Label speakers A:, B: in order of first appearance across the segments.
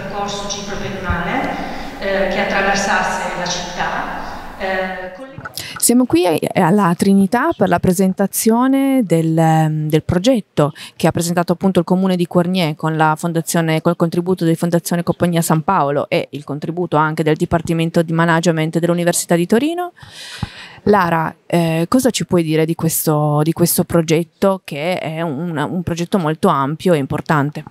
A: percorso ciclopedonale eh, che attraversasse la città. Eh,
B: siamo qui eh, alla Trinità per la presentazione del, ehm, del, progetto che ha presentato appunto il Comune di Cornier con la fondazione, col contributo di Fondazione Compagnia San Paolo e il contributo anche del Dipartimento di Management dell'Università di Torino. Lara, eh, cosa ci puoi dire di questo, di questo progetto che è un, un progetto molto ampio e importante?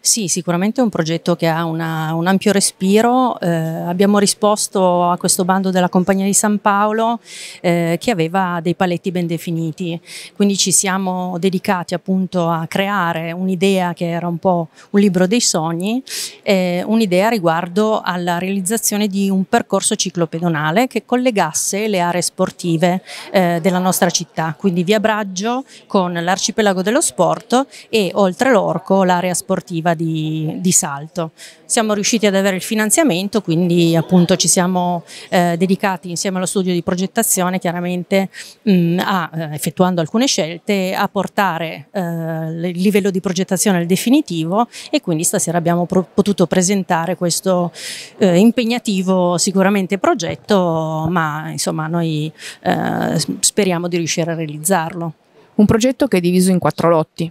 B: Sì, sicuramente è un progetto che
A: ha una, un ampio respiro. Eh, abbiamo risposto a questo bando della Compagnia di San Paolo eh, che aveva dei paletti ben definiti. Quindi ci siamo dedicati appunto a creare un'idea che era un po' un libro dei sogni, eh, un'idea riguardo alla realizzazione di un percorso ciclopedonale che collegasse le aree sportive eh, della nostra città, quindi via Braggio con l'arcipelago dello sport e oltre l'orco l'area sportiva iniziativa di, di, Salto. Siamo riusciti ad avere il finanziamento, quindi appunto ci siamo eh, dedicati insieme allo studio di progettazione chiaramente mh, mm, a, eh, effettuando alcune scelte, a portare eh, il livello di progettazione al definitivo e quindi stasera abbiamo potuto presentare questo eh, impegnativo sicuramente progetto, ma insomma noi eh, speriamo di riuscire a realizzarlo.
B: Un progetto che è diviso in quattro lotti,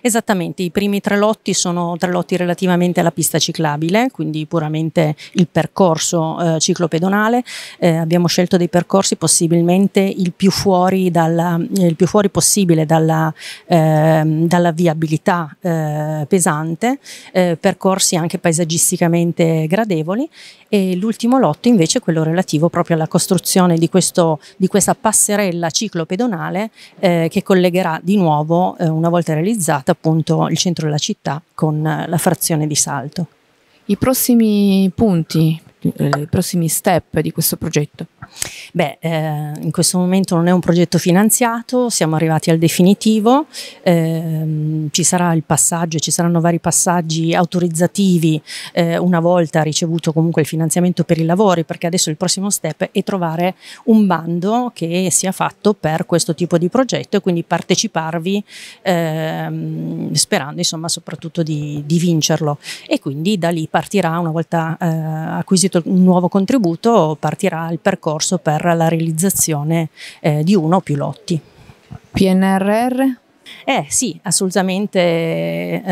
A: Esattamente, i primi tre lotti sono tre lotti relativamente alla pista ciclabile, quindi puramente il percorso eh, ciclopedonale. Eh, abbiamo scelto dei percorsi possibilmente il più fuori, dalla, eh, il più fuori possibile dalla, eh, dalla viabilità eh, pesante, eh, percorsi anche paesaggisticamente gradevoli e l'ultimo lotto invece è quello relativo proprio alla costruzione di, questo, di questa passerella ciclopedonale che collegherà di nuovo,
B: una volta realizzata, collegata appunto il centro della città con la frazione di Salto. I prossimi punti eh, i prossimi step di questo progetto? Beh,
A: eh, in questo momento non è un progetto finanziato, siamo arrivati al definitivo, eh, ci sarà il passaggio, ci saranno vari passaggi autorizzativi eh, una volta ricevuto comunque il finanziamento per i lavori, perché adesso il prossimo step è trovare un bando che sia fatto per questo tipo di progetto e quindi parteciparvi ehm, sperando insomma soprattutto di, di, vincerlo e quindi da lì partirà una volta eh, acquisito apporto un nuovo contributo partirà il percorso per la realizzazione eh, di uno o più lotti. PNRR? Eh sì, assolutamente eh,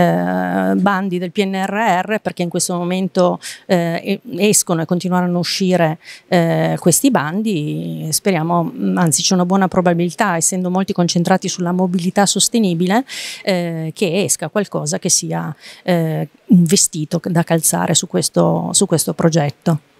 A: bandi del PNRR perché in questo momento eh, escono e continueranno a uscire eh, questi bandi, speriamo, mm, anzi c'è una buona probabilità, essendo molti concentrati sulla mobilità sostenibile, eh, che esca qualcosa che sia un eh, vestito da calzare su questo, su questo progetto.